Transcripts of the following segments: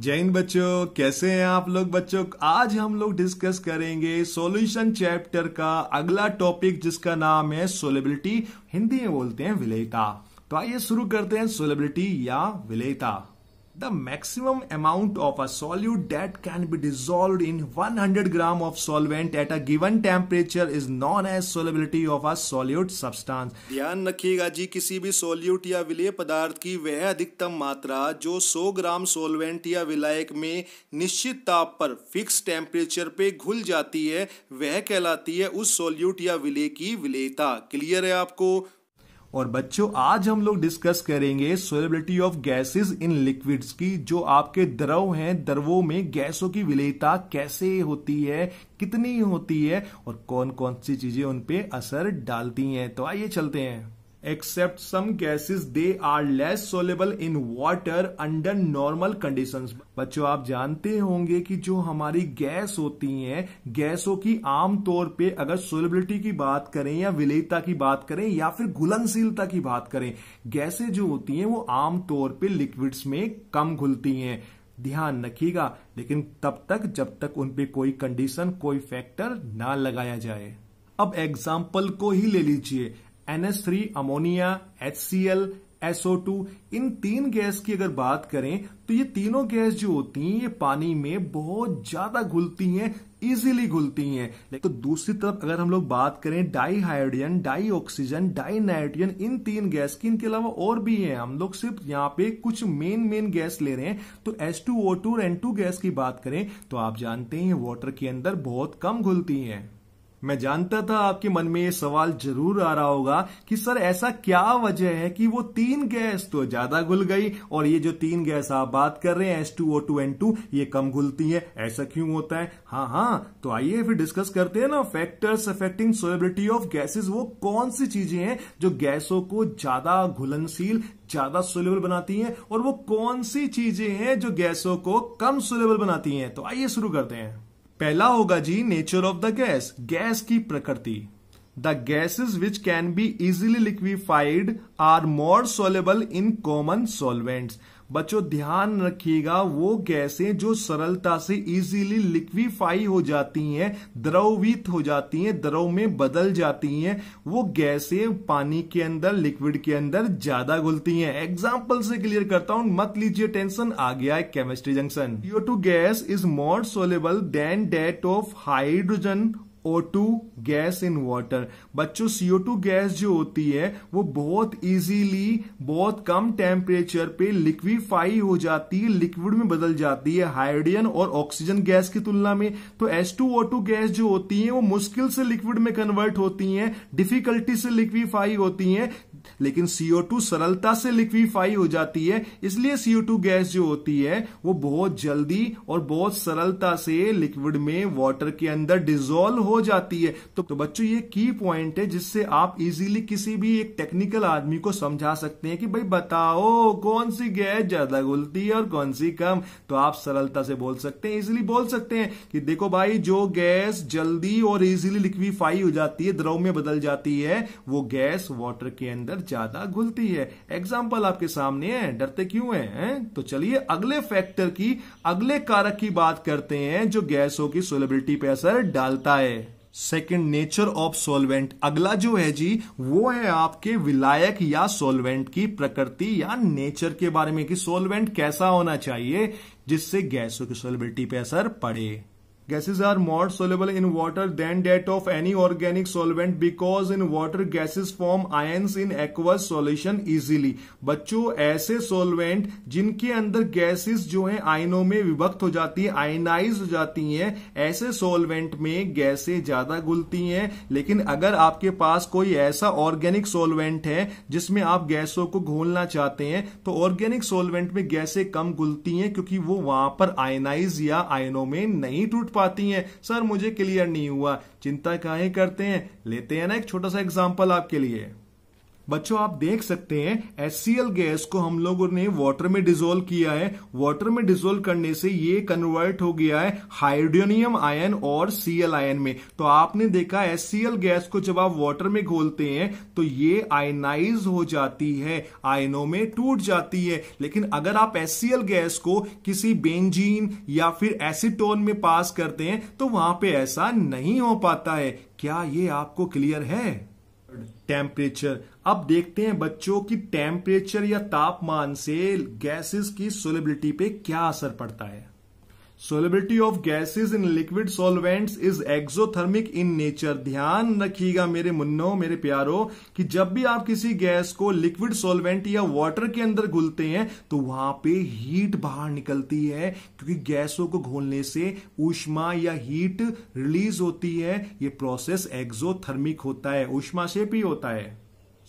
जैन बच्चों कैसे हैं आप लोग बच्चों आज हम लोग डिस्कस करेंगे सॉल्यूशन चैप्टर का अगला टॉपिक जिसका नाम है सोलेबिलिटी हिंदी में बोलते हैं विलेयता तो आइए शुरू करते हैं सोलेबिलिटी या विलेयता the maximum amount of a solute that can be dissolve in 100 gram of solvent at a given temperature is known as solubility of a solute substance ध्यान रखिएगा जी किसी भी सॉल्यूट या विलय पदार्थ की वह अधिकतम मात्रा जो 100 ग्राम सोलवेंट या विलायक में निश्चित ताप पर फिक्स टेम्परेचर पे घुल जाती है वह कहलाती है उस सोल्यूट या विलय की विलयता क्लियर है आपको और बच्चों आज हम लोग डिस्कस करेंगे solubility of gases in liquids की जो आपके द्रव हैं द्रवों में गैसों की विलेयता कैसे होती है कितनी होती है और कौन कौन सी चीजें उन पे असर डालती हैं तो आइए चलते हैं except some gases they are less soluble in water under normal condition बच्चों आप जानते होंगे कि जो हमारी गैस होती हैं गैसों की आमतौर पे अगर सोलेबिलिटी की बात करें या विलयता की बात करें या फिर घुलनशीलता की बात करें गैसें जो होती हैं वो आमतौर पे लिक्विड्स में कम घुलती हैं ध्यान रखिएगा लेकिन तब तक जब तक उन पे कोई कंडीशन कोई फैक्टर ना लगाया जाए अब एग्जाम्पल को ही ले लीजिए थ्री अमोनिया HCl SO2 इन तीन गैस की अगर बात करें तो ये तीनों गैस जो होती हैं ये पानी में बहुत ज्यादा घुलती हैं इजीली घुलती हैं तो दूसरी तरफ अगर हम लोग बात करें dihydrogen dioxygen dinitrogen इन तीन गैस की इनके अलावा और भी हैं हम लोग सिर्फ यहाँ पे कुछ मेन मेन गैस ले रहे हैं तो टू और टू गैस की बात करें तो आप जानते हैं वॉटर के अंदर बहुत कम घुलती है मैं जानता था आपके मन में ये सवाल जरूर आ रहा होगा कि सर ऐसा क्या वजह है कि वो तीन गैस तो ज्यादा घुल गई और ये जो तीन गैस आप बात कर रहे हैं S two O two N two ये कम घुलती है ऐसा क्यों होता है हाँ हाँ तो आइए फिर डिस्कस करते हैं ना factors affecting solubility of gases वो कौन सी चीजें हैं जो गैसों को ज्यादा घुलनशील ज्यादा सुलेबल बनाती हैं और वो कौन सी चीजें हैं जो गैसों को कम सुलेबल बनाती हैं तो आइए शुरू करते हैं पहला होगा जी nature of the gas gas की प्रकृति the gases which can be easily liquefied are more soluble in common solvents बच्चों ध्यान रखिएगा वो गैसें जो सरलता से इजीली लिक्विफाई हो जाती हैं द्रवित हो जाती हैं द्रव में बदल जाती हैं वो गैसें पानी के अंदर लिक्विड के अंदर ज्यादा घुलती हैं एग्जाम्पल से क्लियर करता हूं मत लीजिए टेंशन आ गया है केमिस्ट्री जंक्शन यो two gas is more soluble than that of hydrogen two gas in water बच्चों सीओ टू गैस जो होती है वो बहुत इजीली बहुत कम टेम्परेचर पे लिक्विफाई हो जाती है लिक्विड में बदल जाती है हाइड्रोजन और ऑक्सीजन गैस की तुलना में तो S two O two gas जो होती है वो मुश्किल से लिक्विड में कन्वर्ट होती है डिफिकल्टी से लिक्विफाई होती है लेकिन CO2 सरलता से लिक्विफाई हो जाती है इसलिए CO2 गैस जो होती है वो बहुत जल्दी और बहुत सरलता से लिक्विड में वाटर के अंदर डिजोल्व हो जाती है तो, तो बच्चों ये की पॉइंट है जिससे आप इजीली किसी भी एक टेक्निकल आदमी को समझा सकते हैं कि भाई बताओ कौन सी गैस ज्यादा घुलती है और कौन सी कम तो आप सरलता से बोल सकते हैं इजिली बोल सकते हैं कि देखो भाई जो गैस जल्दी और इजिली लिक्विफाई हो जाती है द्रव में बदल जाती है वो गैस वॉटर के अंदर अंदर ज्यादा घुलती है एग्जाम्पल आपके सामने है डरते क्यों है है? तो चलिए अगले फैक्टर की अगले कारक की बात करते हैं जो गैसों की सोलेबिलिटी पे असर डालता है सेकेंड नेचर ऑफ सॉल्वेंट अगला जो है जी वो है आपके विलायक या सॉल्वेंट की प्रकृति या नेचर के बारे में कि सॉल्वेंट कैसा होना चाहिए जिससे गैसों की सोलिबिलिटी पे असर पड़े gases are more soluble in water than that of any organic solvent because in water gases form ions in aqueous solution easily बच्चों ऐसे सोलवेंट जिनके अंदर गैसेज जो है आयनों में विभक्त हो जाती है आयनाइज हो जाती है ऐसे सोलवेंट में गैसे ज्यादा घुलती है लेकिन अगर आपके पास कोई ऐसा ऑर्गेनिक सोलवेंट है जिसमें आप गैसों को घोलना चाहते हैं तो ऑर्गेनिक सोलवेंट में गैसे कम घुलती हैं क्योंकि वो वहां पर आयनाइज या आयनों में नहीं टूट पाती हैं सर मुझे क्लियर नहीं हुआ चिंता काहे करते हैं लेते हैं ना एक छोटा सा एग्जाम्पल आपके लिए बच्चों आप देख सकते हैं एस गैस को हम लोगों ने वाटर में डिजोल्व किया है वाटर में डिजोल्व करने से ये कन्वर्ट हो गया है हाइड्रोनियम आयन और Cl आयन में तो आपने देखा एस गैस को जब आप वाटर में घोलते हैं तो ये आयनाइज हो जाती है आयनों में टूट जाती है लेकिन अगर आप एस गैस को किसी बेंजीन या फिर एसिटोन में पास करते हैं तो वहां पे ऐसा नहीं हो पाता है क्या ये आपको क्लियर है टेम्परेचर अब देखते हैं बच्चों की टेम्परेचर या तापमान से गैसेस की सोलिबिलिटी पे क्या असर पड़ता है solubility of gases in liquid solvent is exothermic in nature ध्यान रखिएगा मेरे मुन्नो मेरे प्यारो कि जब भी आप किसी गैस को लिक्विड सोलवेंट या वाटर के अंदर घुलते हैं तो वहां पे हीट बाहर निकलती है क्योंकि गैसों को घोलने से ऊष्मा या हीट रिलीज होती है ये प्रोसेस एक्सोथर्मिक होता है ऊष्मा से भी होता है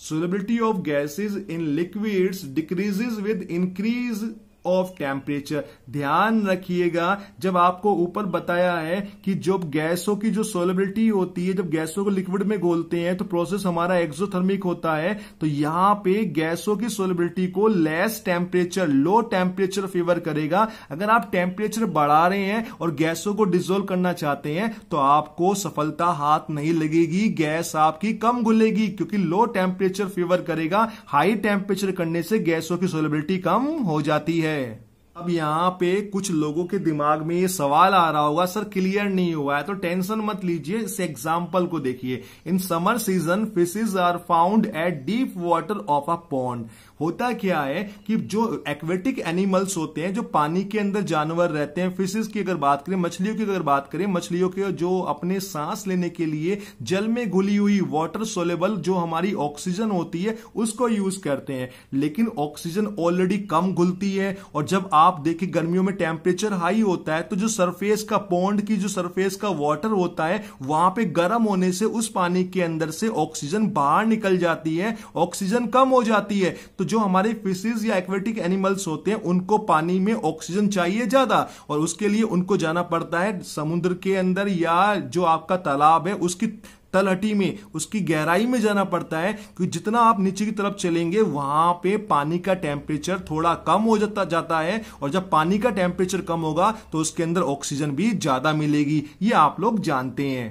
solubility of gases in liquid decreases with increase of temperature ध्यान रखिएगा जब आपको ऊपर बताया है कि जब गैसों की जो सोलबिलिटी होती है जब गैसों को लिक्विड में घोलते हैं तो प्रोसेस हमारा एक्सोथर्मिक होता है तो यहां पे गैसों की सोलबिलिटी को less temperature low temperature favour करेगा अगर आप टेम्परेचर बढ़ा रहे हैं और गैसों को डिजोल्व करना चाहते हैं तो आपको सफलता हाथ नहीं लगेगी गैस आपकी कम घुलेगी क्योंकि लो टेम्परेचर फेवर करेगा हाई टेम्परेचर करने से गैसों की सोलबिलिटी कम हो जाती है है अब यहाँ पे कुछ लोगों के दिमाग में ये सवाल आ रहा होगा सर क्लियर नहीं हुआ है तो टेंशन मत लीजिए इस एग्जाम्पल को देखिए in summer season fishes are found at deep water of a pond होता क्या है कि जो एक्वेटिक एनिमल्स होते हैं जो पानी के अंदर जानवर रहते हैं फिशेज की अगर बात करें मछलियों की अगर बात करें मछलियों के जो अपने सांस लेने के लिए जल में घुली हुई वाटर सोलेबल जो हमारी ऑक्सीजन होती है उसको यूज करते हैं लेकिन ऑक्सीजन ऑलरेडी कम घुलती है और जब आप देखिए गर्मियों में टेम्परेचर हाई होता है तो जो सरफेस का पौंड की जो सरफेस का वाटर होता है वहां पे गर्म होने से उस पानी के अंदर से ऑक्सीजन बाहर निकल जाती है ऑक्सीजन कम हो जाती है तो जो हमारे फिशेज या एक्वेटिक एनिमल्स होते हैं उनको पानी में ऑक्सीजन चाहिए ज्यादा और उसके लिए उनको जाना पड़ता है समुद्र के अंदर या जो आपका तालाब है उसकी तलहटी में उसकी गहराई में जाना पड़ता है कि जितना आप नीचे की तरफ चलेंगे वहां पे पानी का टेम्परेचर थोड़ा कम हो जाता जाता है और जब पानी का टेम्परेचर कम होगा तो उसके अंदर ऑक्सीजन भी ज्यादा मिलेगी ये आप लोग जानते हैं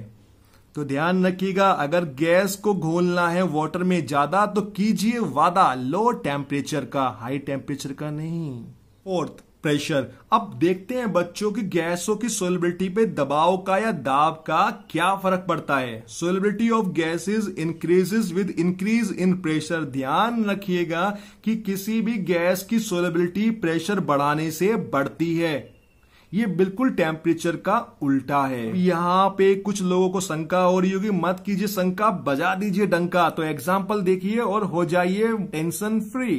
तो ध्यान रखिएगा अगर गैस को घोलना है वाटर में ज्यादा तो कीजिए वादा लो टेम्परेचर का हाई टेम्परेचर का नहीं फोर्थ प्रेशर अब देखते हैं बच्चों की गैसों की सोलिबिलिटी पे दबाव का या दाब का क्या फर्क पड़ता है solubility of gases increases with increase in pressure ध्यान रखिएगा कि किसी भी गैस की सोलिबिलिटी प्रेशर बढ़ाने से बढ़ती है ये बिल्कुल टेम्परेचर का उल्टा है यहाँ पे कुछ लोगों को शंका हो रही होगी मत कीजिए शंका बजा दीजिए डंका तो एग्जाम्पल देखिए और हो जाइए tension free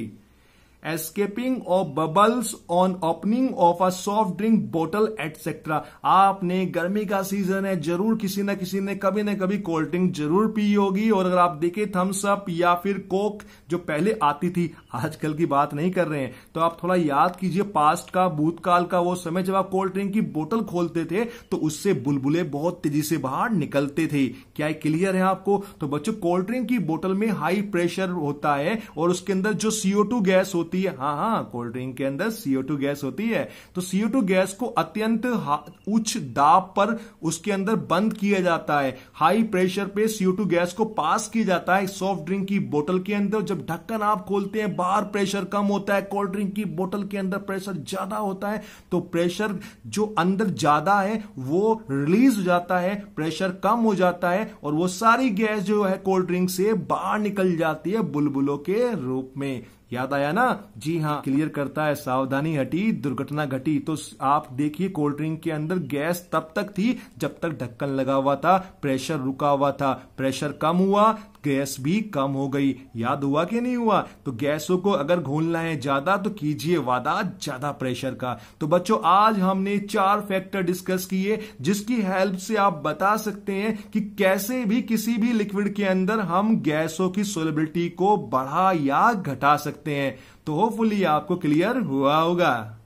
escaping of bubbles on opening of a soft drink bottle etcetera आपने गर्मी का सीजन है जरूर किसी ना किसी ने कभी ना कभी कोल्ड ड्रिंक जरूर पी होगी और अगर आप देखें थम्स अप या फिर कोक जो पहले आती थी आजकल की बात नहीं कर रहे हैं तो आप थोड़ा याद कीजिए पास्ट का भूतकाल का वो समय जब आप कोल्ड ड्रिंक की बोतल खोलते थे तो उससे बुलबुले बहुत तेजी से बाहर निकलते थे क्या क्लियर है आपको तो बच्चों कोल्ड ड्रिंक की बोतल में हाई प्रेशर होता है और उसके अंदर जो सीओ गैस होती होती है हाँ हाँ कोल्ड ड्रिंक के अंदर सीओ टू गैस होती है तो सीओ टू गैस को अत्यंत उच्च दाब पर उसके अंदर बंद किया जाता है हाई प्रेशर पे सीओ टू गैस को पास किया जाता है सॉफ्ट ड्रिंक की बोतल के अंदर जब ढक्कन आप खोलते हैं बाहर प्रेशर कम होता है कोल्ड ड्रिंक की बोतल के अंदर प्रेशर ज्यादा होता है तो प्रेशर जो अंदर ज्यादा है वो रिलीज हो जाता है प्रेशर कम हो जाता है और वो सारी गैस जो है कोल्ड ड्रिंक से बाहर निकल जाती है बुलबुलों के रूप में याद आया ना जी हाँ क्लियर करता है सावधानी हटी दुर्घटना घटी तो आप देखिए कोल्ड ड्रिंक के अंदर गैस तब तक थी जब तक ढक्कन लगा हुआ था प्रेशर रुका हुआ था प्रेशर कम हुआ गैस भी कम हो गई याद हुआ कि नहीं हुआ तो गैसों को अगर घोलना है ज्यादा तो कीजिए वादा ज्यादा प्रेशर का तो बच्चों आज हमने चार फैक्टर डिस्कस किए जिसकी हेल्प से आप बता सकते हैं कि कैसे भी किसी भी लिक्विड के अंदर हम गैसों की सोलिबिलिटी को बढ़ा या घटा सकते हैं तो होपफुली आपको क्लियर हुआ होगा